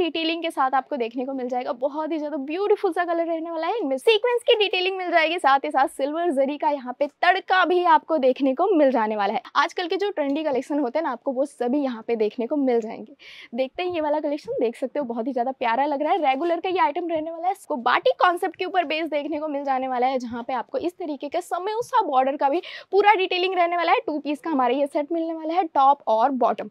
detailing के साथ आपको देखने को मिल जाएगा बहुत ही ज़्यादा ब्यूटीफुल सा कलर रहने वाला है इनमें सीक्वेंस की डिटेलिंग मिल जाएगी साथ ही साथ सिल्वर जरी का यहाँ पे तड़का भी आपको देखने को मिल जाने वाला है आजकल के जो ट्रेंडी कलेक्शन होते हैं ना आपको वो सभी यहाँ पे देखने को मिल जाएंगे देखते हैं ये वाला कलेक्शन देख सकते हो बहुत ही ज़्यादा प्यारा लग रहा है रेगुलर का ये आइटम रहने वाला है इसको बाटी कॉन्सेप्ट के ऊपर बेस देखने को मिल जाने वाला है जहाँ पे आपको इस तरीके का समय बॉर्डर का भी पूरा डिटेलिंग रहने वाला है टू पीस का हमारे ये सेट मिलने वाला है टॉप और बॉटम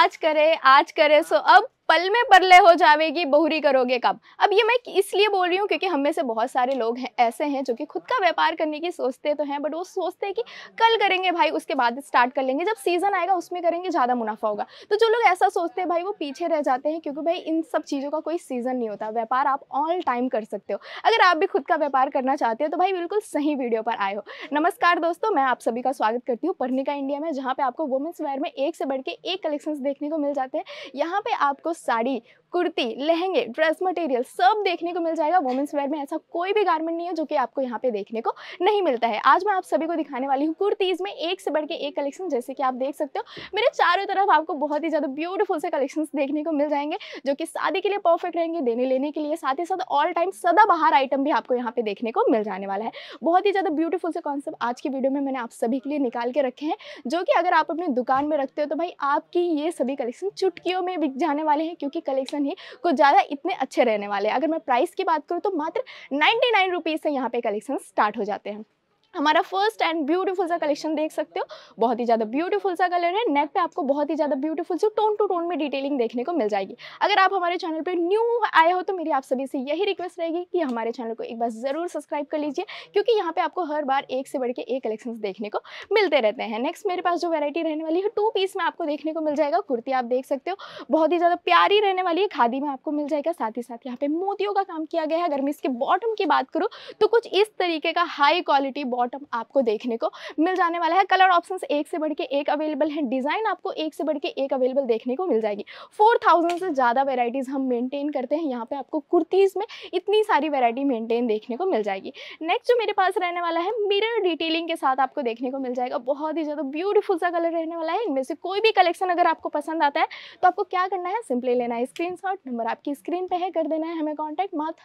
आज करे आज करे सो अब पल में परले हो जाएगी बहुरी करोगे कब अब ये मैं इसलिए बोल रही हूँ क्योंकि हम में से बहुत सारे लोग हैं ऐसे हैं जो कि खुद का व्यापार करने की सोचते तो हैं बट वो सोचते हैं कि कल करेंगे भाई उसके बाद स्टार्ट कर लेंगे जब सीज़न आएगा उसमें करेंगे ज़्यादा मुनाफा होगा तो जो लोग ऐसा सोचते हैं भाई वो पीछे रह जाते हैं क्योंकि भाई इन सब चीज़ों का कोई सीज़न नहीं होता व्यापार आप ऑल टाइम कर सकते हो अगर आप भी खुद का व्यापार करना चाहते हो तो भाई बिल्कुल सही वीडियो पर आए हो नमस्कार दोस्तों मैं आप सभी का स्वागत करती हूँ पढ़ने का इंडिया में जहाँ पे आपको वुमेंस वेयर में एक से बढ़ के एक कलेक्शन देखने को मिल जाते हैं यहाँ पे आपको साड़ी कुर्ती लहंगे ड्रेस मटेरियल सब देखने को मिल जाएगा वुमेंस वेयर में ऐसा कोई भी गारमेंट नहीं है जो कि आपको यहाँ पे देखने को नहीं मिलता है आज मैं आप सभी को दिखाने वाली हूँ कुर्तीज़ में एक से बढ़ के एक कलेक्शन जैसे कि आप देख सकते हो मेरे चारों तरफ आपको बहुत ही ज़्यादा ब्यूटीफुल से कलेक्शन देखने को मिल जाएंगे जो कि शादी के लिए परफेक्ट रहेंगे देने लेने के लिए साथ ही साथ ऑल टाइम सदा बाहर आइटम भी आपको यहाँ पे देखने को मिल जाने वाला है बहुत ही ज़्यादा ब्यूटीफुल से कॉन्सेप्ट आज की वीडियो में मैंने आप सभी के लिए निकाल के रखे हैं जो कि अगर आप अपनी दुकान में रखते हो तो भाई आपकी ये सभी कलेक्शन चुटकियों में बिक जाने वाले चाहिए क्योंकि कलेक्शन ही कुछ ज़्यादा इतने अच्छे रहने वाले हैं अगर मैं प्राइस की बात करूँ तो मात्र नाइन्टी नाइन से यहाँ पर कलेक्शन स्टार्ट हो जाते हैं हमारा फर्स्ट एंड ब्यूटीफुल सा कलेक्शन देख सकते हो बहुत ही ज़्यादा ब्यूटीफुल सा कलर है नेक पे आपको बहुत ही ज़्यादा ब्यूटीफुल सी टोन टू टोन में डिटेलिंग देखने को मिल जाएगी अगर आप हमारे चैनल पे न्यू आए हो तो मेरी आप सभी से यही रिक्वेस्ट रहेगी कि हमारे चैनल को एक बार ज़रूर सब्सक्राइब कर लीजिए क्योंकि यहाँ पर आपको हर बार एक से बढ़ के एक कलेक्शन देखने को मिलते रहते हैं नेक्स्ट मेरे पास जो वेरायटी रहने वाली है टू पीस में आपको देखने को मिल जाएगा कुर्ती आप देख सकते हो बहुत ही ज़्यादा प्यारी रहने वाली है खादी में आपको मिल जाएगा साथ ही साथ यहाँ पे मोतियों का काम किया गया है अगर मैं इसके बॉटम की बात करूँ तो कुछ इस तरीके का हाई क्वालिटी बॉटम आपको देखने को मिल जाने वाला है कलर ऑप्शन एक से बढ़ एक अवेलेबल है डिज़ाइन आपको एक से बढ़ एक अवेलेबल देखने को मिल जाएगी फोर से ज़्यादा वेराइटीज़ हम मेनटेन करते हैं यहाँ पे आपको कुर्तीज़ में इतनी सारी वेरायटी मेनटेन देखने को मिल जाएगी नेक्स्ट जो मेरे पास रहने वाला है मिरर डिटेलिंग के साथ आपको देखने को मिल जाएगा बहुत ही ज़्यादा ब्यूटीफुल सा कलर रहने वाला है इनमें से कोई भी कलेक्शन अगर आपको पसंद आता है तो आपको क्या करना है सिंपली लेना है स्क्रीनशॉट नंबर आपकी स्क्रीन पे है कर देना है हमें कांटेक्ट मात्र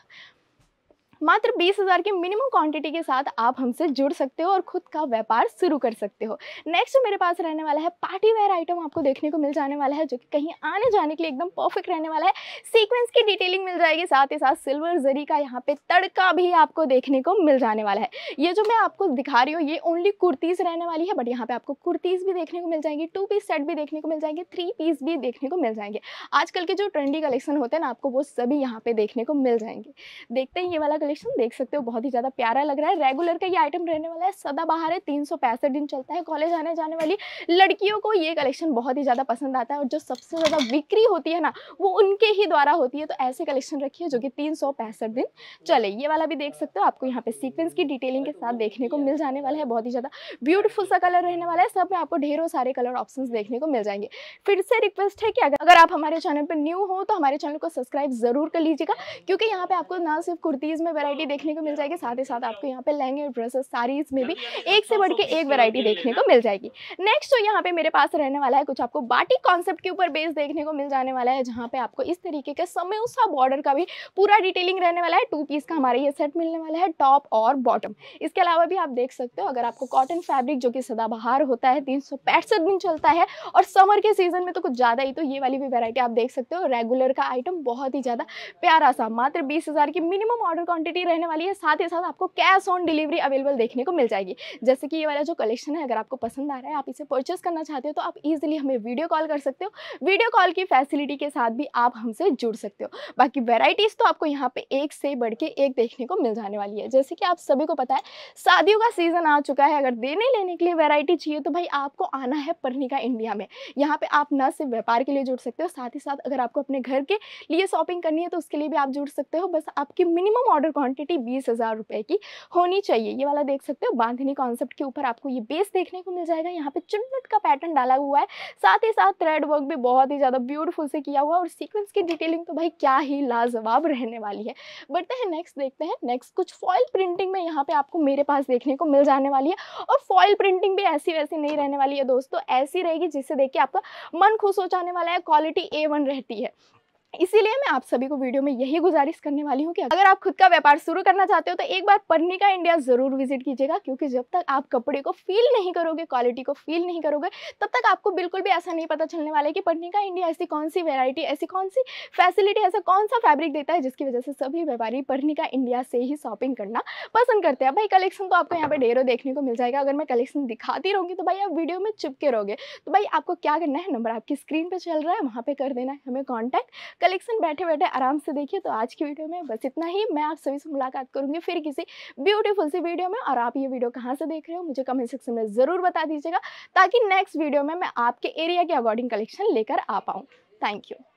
मात्र बीस हज़ार की मिनिमम क्वांटिटी के साथ आप हमसे जुड़ सकते हो और खुद का व्यापार शुरू कर सकते हो नेक्स्ट मेरे पास रहने वाला है पार्टी वेयर आइटम आपको देखने को मिल जाने वाला है जो कि कहीं आने जाने के लिए एकदम परफेक्ट रहने वाला है सीक्वेंस की डिटेलिंग मिल जाएगी साथ ही साथ सिल्वर जरी का यहाँ पे तड़का भी आपको देखने को मिल जाने वाला है ये जो मैं आपको दिखा रही हूँ ये ओनली कुर्तीज़ रहने वाली है बट यहाँ पर आपको कुर्तीज़ भी देखने को मिल जाएंगी टू पीस सेट भी देखने को मिल जाएंगे थ्री पीस भी देखने को मिल जाएंगे आजकल के जो ट्रेंडी कलेक्शन होते हैं ना आपको वो सभी यहाँ पर देखने को मिल जाएंगे देखते हैं ये वाला कलेक्शन देख सकते हो बहुत ही ज़्यादा प्यारा लग रहा है रेगुलर का ये आइटम रहने वाला है सदा बाहर है तीन दिन चलता है कॉलेज आने जाने वाली लड़कियों को ये कलेक्शन बहुत ही ज़्यादा पसंद आता है और जो सबसे ज़्यादा बिक्री होती है ना वो उनके ही द्वारा होती है तो ऐसे कलेक्शन रखिए जो कि तीन दिन चले ये वाला भी देख सकते हो आपको यहाँ पे सीक्वेंस की डिटेलिंग के साथ देखने को मिल जाने वाला है बहुत ही ज़्यादा ब्यूटीफुल सा कलर रहने वाला है सब में आपको ढेरों सारे कलर ऑप्शन देखने को मिल जाएंगे फिर से रिक्वेस्ट है कि अगर आप हमारे चैनल पर न्यू हो तो हमारे चैनल को सब्सक्राइब जरूर कर लीजिएगा क्योंकि यहाँ पे आपको ना सिर्फ कुर्तीज़ में वैरायटी देखने को मिल जाएगी साथ ही साथ आपको यहाँ पे लहंगे और ड्रेसेस साड़ीज में भी एक से बढ़ के एक वैरायटी देखने को मिल जाएगी नेक्स्ट जो यहाँ पे मेरे पास रहने वाला है कुछ आपको बाटी कॉन्सेप्ट के ऊपर बेस देखने को मिल जाने वाला है जहाँ पे आपको इस तरीके का समय बॉर्डर का भी पूरा डिटेलिंग रहने वाला है टू पीस का हमारा ये सेट मिलने वाला है टॉप और बॉटम इसके अलावा भी आप देख सकते हो अगर आपको कॉटन फैब्रिक जो कि सदाबहार होता है तीन दिन चलता है और समर के सीजन में तो कुछ ज़्यादा ही तो ये वाली भी वेरायटी आप देख सकते हो रेगुलर का आइटम बहुत ही ज़्यादा प्यारा सा मात्र बीस की मिनिमम ऑर्डर क्वान्टिटी क्वांटिटी रहने वाली है साथ ही साथ आपको कैश ऑन डिलीवरी अवेलेबल देखने को मिल जाएगी जैसे कि ये वाला जो कलेक्शन है अगर आपको पसंद आ रहा है आप इसे परचेस करना चाहते हो तो आप ईजिली हमें वीडियो कॉल कर सकते हो वीडियो कॉल की फैसिलिटी के साथ भी आप हमसे जुड़ सकते हो बाकी वेराइटीज़ तो आपको यहाँ पे एक से बढ़ के एक देखने को मिल जाने वाली है जैसे कि आप सभी को पता है शादियों का सीज़न आ चुका है अगर देने लेने के लिए वेराइटी चाहिए तो भाई आपको आना है परनिका इंडिया में यहाँ पे आप न सिर्फ व्यापार के लिए जुड़ सकते हो साथ ही साथ अगर आपको अपने घर के लिए शॉपिंग करनी है तो उसके लिए भी आप जुड़ सकते हो बस आपकी मिनिमम ऑर्डर क्वांटिटी बीस हज़ार रुपये की होनी चाहिए ये वाला देख सकते हो बांधनी कॉन्सेप्ट के ऊपर आपको ये बेस देखने को मिल जाएगा यहाँ पे चुनट का पैटर्न डाला हुआ है साथ ही साथ थ्रेड वर्क भी बहुत ही ज़्यादा ब्यूटीफुल से किया हुआ और सीक्वेंस की डिटेलिंग तो भाई क्या ही लाजवाब रहने वाली है बढ़ते हैं नेक्स्ट देखते हैं नेक्स्ट कुछ फॉइल प्रिंटिंग में यहाँ पे आपको मेरे पास देखने को मिल जाने वाली है और फॉइल प्रिंटिंग भी ऐसी वैसी नहीं रहने वाली है दोस्तों ऐसी रहेगी जिससे देख के आपका मन खुश हो जाने वाला है क्वालिटी ए वन रहती है इसीलिए मैं आप सभी को वीडियो में यही गुजारिश करने वाली हूँ कि अगर आप खुद का व्यापार शुरू करना चाहते हो तो एक बार पन्नी का इंडिया जरूर विजिट कीजिएगा क्योंकि जब तक आप कपड़े को फील नहीं करोगे क्वालिटी को फील नहीं करोगे तब तक आपको बिल्कुल भी ऐसा नहीं पता चलने वाला है कि पन्नी का इंडिया ऐसी कौन सी वेरायटी ऐसी कौन सी फैसिलिटी ऐसा कौन सा फैब्रिक देता है जिसकी वजह से सभी व्यापारी पन्नी का इंडिया से ही शॉपिंग करना पसंद करते हैं भाई कलेक्शन तो आपको यहाँ पे ढेरों देखने को मिल जाएगा अगर मैं कलेक्शन दिखाती रहूँगी तो भाई आप वीडियो में चिपके रहोगे तो भाई आपको क्या करना है नंबर आपकी स्क्रीन पर चल रहा है वहाँ पर कर देना है हमें कॉन्टैक्ट कलेक्शन बैठे बैठे आराम से देखिए तो आज की वीडियो में बस इतना ही मैं आप सभी से मुलाकात करूँगी फिर किसी ब्यूटीफुल सी वीडियो में और आप ये वीडियो कहाँ से देख रहे हो मुझे कमेंट सेक्शन में ज़रूर बता दीजिएगा ताकि नेक्स्ट वीडियो में मैं आपके एरिया के अकॉर्डिंग कलेक्शन लेकर आ पाऊँ थैंक यू